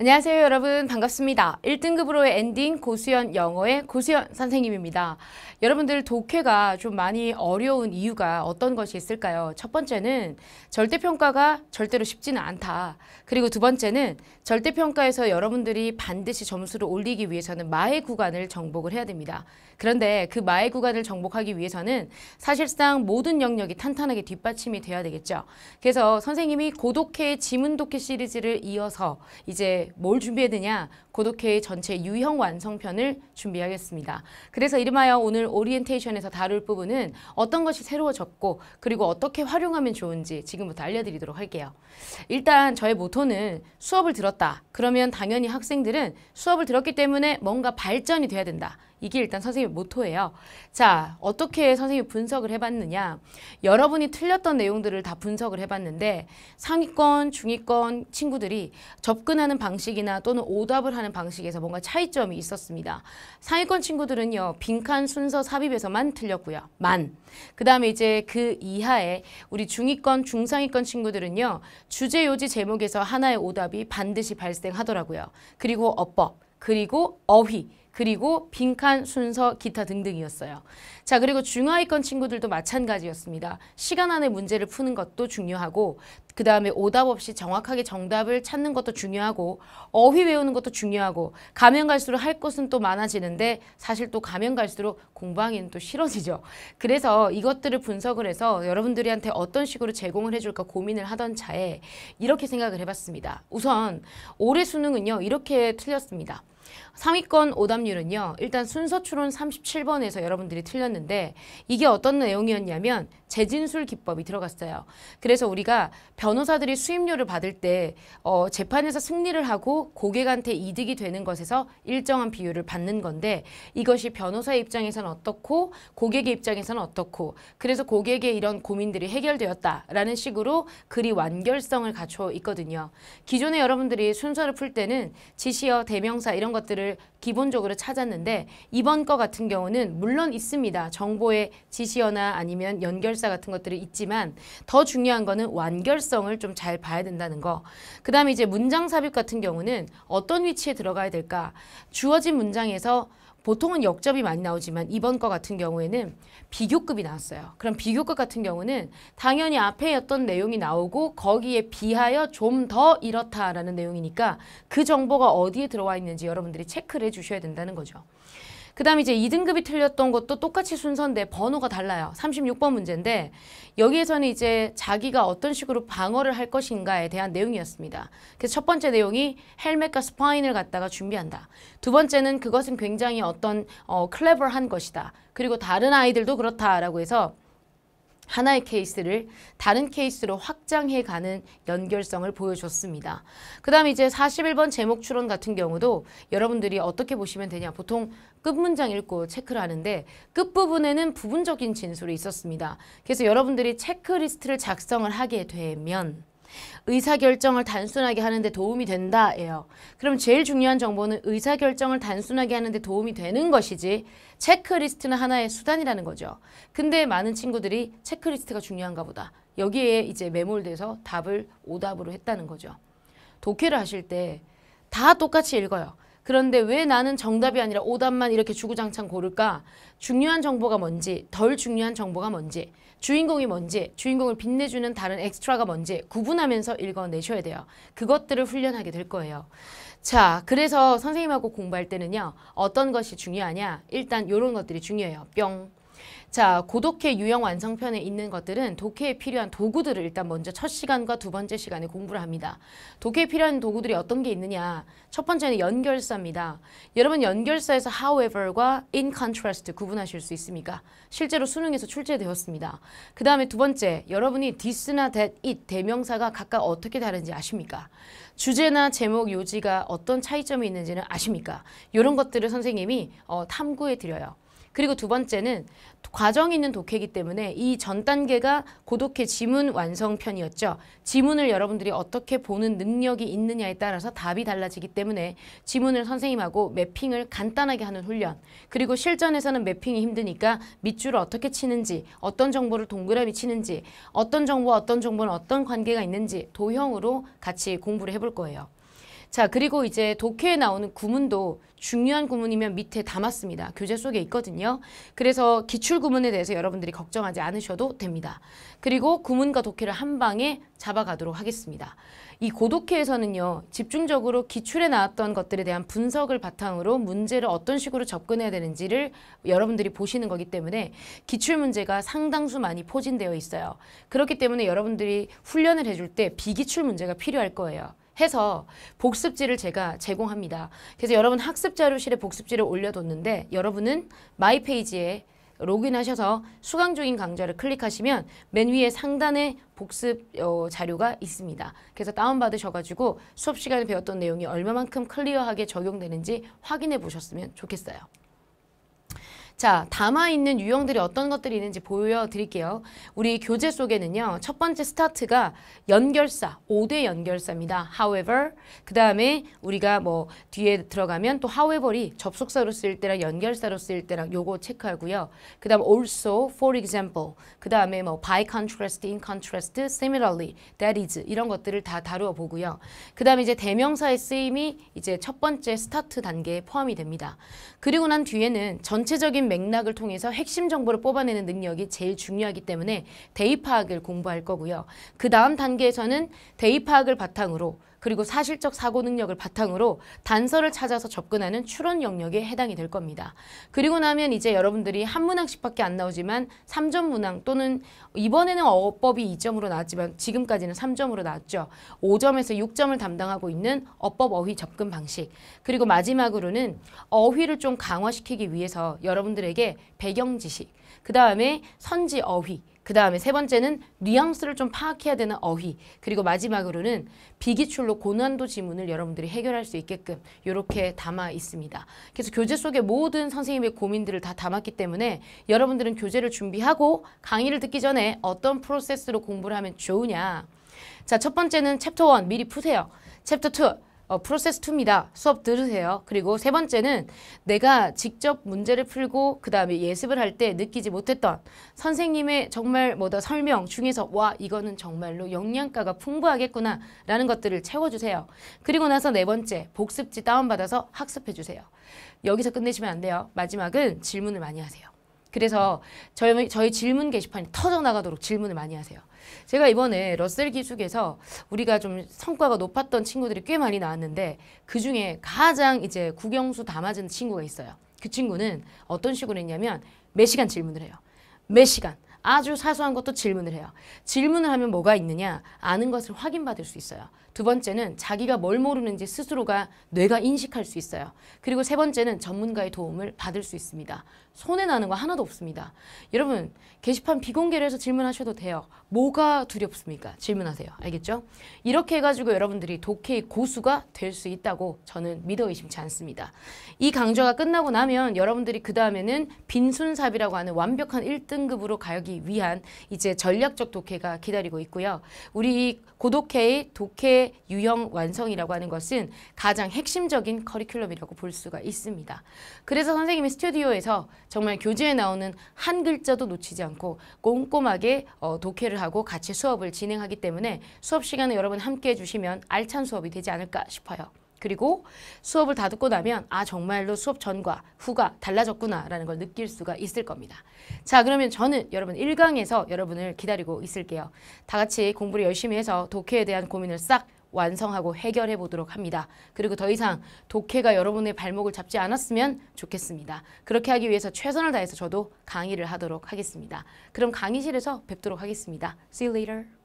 안녕하세요 여러분 반갑습니다. 1등급으로의 엔딩 고수연 영어의 고수연 선생님입니다. 여러분들 독해가 좀 많이 어려운 이유가 어떤 것이 있을까요? 첫 번째는 절대평가가 절대로 쉽지는 않다. 그리고 두 번째는 절대평가에서 여러분들이 반드시 점수를 올리기 위해서는 마의 구간을 정복을 해야 됩니다. 그런데 그 마의 구간을 정복하기 위해서는 사실상 모든 영역이 탄탄하게 뒷받침이 돼야 되겠죠. 그래서 선생님이 고독해 의 지문독해 시리즈를 이어서 이제 뭘 준비해야 되냐? 고독회의 전체 유형 완성편을 준비하겠습니다. 그래서 이름하여 오늘 오리엔테이션에서 다룰 부분은 어떤 것이 새로워졌고 그리고 어떻게 활용하면 좋은지 지금부터 알려드리도록 할게요. 일단 저의 모토는 수업을 들었다. 그러면 당연히 학생들은 수업을 들었기 때문에 뭔가 발전이 돼야 된다. 이게 일단 선생님 의 모토예요. 자, 어떻게 선생님 분석을 해봤느냐. 여러분이 틀렸던 내용들을 다 분석을 해봤는데 상위권, 중위권 친구들이 접근하는 방식이나 또는 오답을 하는 하는 방식에서 뭔가 차이점이 있었습니다. 상위권 친구들은요. 빈칸 순서 삽입에서만 틀렸고요. 만. 그 다음에 이제 그 이하에 우리 중위권, 중상위권 친구들은요. 주제, 요지, 제목에서 하나의 오답이 반드시 발생하더라고요. 그리고 어법, 그리고 어휘, 그리고 빈칸 순서 기타 등등이었어요. 자 그리고 중하위권 친구들도 마찬가지였습니다. 시간 안에 문제를 푸는 것도 중요하고 그 다음에 오답 없이 정확하게 정답을 찾는 것도 중요하고 어휘 외우는 것도 중요하고 가면 갈수록 할 것은 또 많아지는데 사실 또 가면 갈수록 공부하기는 또 싫어지죠. 그래서 이것들을 분석을 해서 여러분들한테 어떤 식으로 제공을 해줄까 고민을 하던 차에 이렇게 생각을 해봤습니다. 우선 올해 수능은요 이렇게 틀렸습니다. 상위권 오답률은요. 일단 순서 추론 37번에서 여러분들이 틀렸는데 이게 어떤 내용이었냐면 재진술 기법이 들어갔어요. 그래서 우리가 변호사들이 수임료를 받을 때 어, 재판에서 승리를 하고 고객한테 이득이 되는 것에서 일정한 비율을 받는 건데 이것이 변호사 입장에서는 어떻고 고객의 입장에서는 어떻고 그래서 고객의 이런 고민들이 해결되었다라는 식으로 글이 완결성을 갖춰 있거든요. 기존에 여러분들이 순서를 풀 때는 지시어, 대명사 이런 것 것들을 기본적으로 찾았는데 이번 거 같은 경우는 물론 있습니다. 정보의 지시어나 아니면 연결사 같은 것들이 있지만 더 중요한 거는 완결성을 좀 잘 봐야 된다는 거. 그 다음에 이제 문장 삽입 같은 경우는 어떤 위치에 들어가야 될까? 주어진 문장에서 보통은 역접이 많이 나오지만 이번 거 같은 경우에는 비교급이 나왔어요. 그럼 비교급 같은 경우는 당연히 앞에 어떤 내용이 나오고 거기에 비하여 좀 더 이렇다라는 내용이니까 그 정보가 어디에 들어와 있는지 여러분들이 체크를 해주셔야 된다는 거죠. 그 다음에 이제 2등급이 틀렸던 것도 똑같이 순서인데 번호가 달라요. 36번 문제인데 여기에서는 이제 자기가 어떤 식으로 방어를 할 것인가에 대한 내용이었습니다. 그래서 첫 번째 내용이 헬멧과 스파인을 갖다가 준비한다. 두 번째는 그것은 굉장히 어떤 어, 클레버한 것이다. 그리고 다른 아이들도 그렇다라고 해서 하나의 케이스를 다른 케이스로 확장해가는 연결성을 보여줬습니다. 그 다음 이제 41번 제목 추론 같은 경우도 여러분들이 어떻게 보시면 되냐 보통 끝문장 읽고 체크를 하는데 끝부분에는 부분적인 진술이 있었습니다. 그래서 여러분들이 체크리스트를 작성을 하게 되면 의사결정을 단순하게 하는데 도움이 된다예요. 그럼 제일 중요한 정보는 의사결정을 단순하게 하는데 도움이 되는 것이지 체크리스트는 하나의 수단이라는 거죠. 근데 많은 친구들이 체크리스트가 중요한가 보다. 여기에 이제 매몰돼서 답을 오답으로 했다는 거죠. 독해를 하실 때 다 똑같이 읽어요. 그런데 왜 나는 정답이 아니라 오답만 이렇게 주구장창 고를까? 중요한 정보가 뭔지, 덜 중요한 정보가 뭔지, 주인공이 뭔지, 주인공을 빛내주는 다른 엑스트라가 뭔지 구분하면서 읽어내셔야 돼요. 그것들을 훈련하게 될 거예요. 자, 그래서 선생님하고 공부할 때는요. 어떤 것이 중요하냐? 일단 이런 것들이 중요해요. 뿅. 자, 고독해 유형 완성편에 있는 것들은 독해에 필요한 도구들을 일단 먼저 첫 시간과 두 번째 시간에 공부를 합니다. 독해에 필요한 도구들이 어떤 게 있느냐. 첫 번째는 연결사입니다. 여러분 연결사에서 however과 in contrast 구분하실 수 있습니까? 실제로 수능에서 출제되었습니다. 그 다음에 두 번째, 여러분이 this나 that, it, 대명사가 각각 어떻게 다른지 아십니까? 주제나 제목, 요지가 어떤 차이점이 있는지는 아십니까? 이런 것들을 선생님이 어, 탐구해 드려요. 그리고 두 번째는 과정이 있는 독해이기 때문에 이 전 단계가 고독해 지문 완성편이었죠. 지문을 여러분들이 어떻게 보는 능력이 있느냐에 따라서 답이 달라지기 때문에 지문을 선생님하고 매핑을 간단하게 하는 훈련 그리고 실전에서는 매핑이 힘드니까 밑줄을 어떻게 치는지 어떤 정보를 동그라미 치는지 어떤 정보와 어떤 정보는 어떤 관계가 있는지 도형으로 같이 공부를 해볼 거예요. 자 그리고 이제 독해에 나오는 구문도 중요한 구문이면 밑에 담았습니다. 교재 속에 있거든요. 그래서 기출 구문에 대해서 여러분들이 걱정하지 않으셔도 됩니다. 그리고 구문과 독해를 한 방에 잡아가도록 하겠습니다. 이 고독해에서는요. 집중적으로 기출에 나왔던 것들에 대한 분석을 바탕으로 문제를 어떤 식으로 접근해야 되는지를 여러분들이 보시는 거기 때문에 기출 문제가 상당수 많이 포진되어 있어요. 그렇기 때문에 여러분들이 훈련을 해줄 때 비기출 문제가 필요할 거예요. 해서 복습지를 제가 제공합니다. 그래서 여러분 학습 자료실에 복습지를 올려뒀는데 여러분은 마이 페이지에 로그인하셔서 수강 중인 강좌를 클릭하시면 맨 위에 상단에 복습 어, 자료가 있습니다. 그래서 다운받으셔가지고 수업 시간에 배웠던 내용이 얼마만큼 클리어하게 적용되는지 확인해 보셨으면 좋겠어요. 자, 담아있는 유형들이 어떤 것들이 있는지 보여드릴게요. 우리 교재 속에는요. 첫 번째 스타트가 연결사, 5대 연결사입니다. however, 그 다음에 우리가 뭐 뒤에 들어가면 또 however이 접속사로 쓰일 때랑 연결사로 쓰일 때랑 요거 체크하고요. 그 다음 also, for example, 그 다음에 뭐 by contrast, in contrast, similarly, that is 이런 것들을 다 다루어 보고요. 그 다음에 이제 대명사의 쓰임이 이제 첫 번째 스타트 단계에 포함이 됩니다. 그리고 난 뒤에는 전체적인 맥락을 통해서 핵심 정보를 뽑아내는 능력이 제일 중요하기 때문에 데이 파악을 공부할 거고요. 그 다음 단계에서는 데이 파악을 바탕으로 그리고 사실적 사고 능력을 바탕으로 단서를 찾아서 접근하는 추론 영역에 해당이 될 겁니다. 그리고 나면 이제 여러분들이 한 문항씩밖에 안 나오지만 3점 문항 또는 이번에는 어법이 2점으로 나왔지만 지금까지는 3점으로 나왔죠. 5점에서 6점을 담당하고 있는 어법 어휘 접근 방식 그리고 마지막으로는 어휘를 좀 강화시키기 위해서 여러분들에게 배경 지식 그 다음에 선지 어휘 그 다음에 세 번째는 뉘앙스를 좀 파악해야 되는 어휘 그리고 마지막으로는 비기출로 고난도 지문을 여러분들이 해결할 수 있게끔 이렇게 담아 있습니다. 그래서 교재 속에 모든 선생님의 고민들을 다 담았기 때문에 여러분들은 교재를 준비하고 강의를 듣기 전에 어떤 프로세스로 공부를 하면 좋으냐 자 첫 번째는 챕터 1 미리 푸세요. 챕터 2 어, 프로세스 2입니다. 수업 들으세요. 그리고 세 번째는 내가 직접 문제를 풀고 그 다음에 예습을 할 때 느끼지 못했던 선생님의 정말 뭐다 설명 중에서 와 이거는 정말로 영양가가 풍부하겠구나 라는 것들을 채워주세요. 그리고 나서 네 번째 복습지 다운받아서 학습해주세요. 여기서 끝내시면 안 돼요. 마지막은 질문을 많이 하세요. 그래서 저희, 저희 질문 게시판이 터져나가도록 질문을 많이 하세요. 제가 이번에 러셀 기숙에서 우리가 좀 성과가 높았던 친구들이 꽤 많이 나왔는데 그중에 가장 이제 국영수 다 맞은 친구가 있어요. 그 친구는 어떤 식으로 했냐면 몇 시간 질문을 해요. 몇 시간. 아주 사소한 것도 질문을 해요. 질문을 하면 뭐가 있느냐? 아는 것을 확인받을 수 있어요. 두 번째는 자기가 뭘 모르는지 스스로가 뇌가 인식할 수 있어요. 그리고 세 번째는 전문가의 도움을 받을 수 있습니다. 손해나는 거 하나도 없습니다. 여러분 게시판 비공개를 해서 질문하셔도 돼요. 뭐가 두렵습니까? 질문하세요. 알겠죠? 이렇게 해가지고 여러분들이 독해의 고수가 될 수 있다고 저는 믿어 의심치 않습니다. 이 강좌가 끝나고 나면 여러분들이 그 다음에는 빈순삽이라고 하는 완벽한 1등급으로 가기 위한 이제 전략적 독해가 기다리고 있고요. 우리 고독해의 독해 유형 완성이라고 하는 것은 가장 핵심적인 커리큘럼이라고 볼 수가 있습니다. 그래서 선생님이 스튜디오에서 정말 교재에 나오는 한 글자도 놓치지 않고 꼼꼼하게 어, 독해를 하고 같이 수업을 진행하기 때문에 수업 시간에 여러분 함께 해주시면 알찬 수업이 되지 않을까 싶어요. 그리고 수업을 다 듣고 나면 아 정말로 수업 전과 후가 달라졌구나 라는 걸 느낄 수가 있을 겁니다. 자 그러면 저는 여러분 1강에서 여러분을 기다리고 있을게요. 다 같이 공부를 열심히 해서 독해에 대한 고민을 싹 완성하고 해결해 보도록 합니다. 그리고 더 이상 독해가 여러분의 발목을 잡지 않았으면 좋겠습니다. 그렇게 하기 위해서 최선을 다해서 저도 강의를 하도록 하겠습니다. 그럼 강의실에서 뵙도록 하겠습니다. See you later.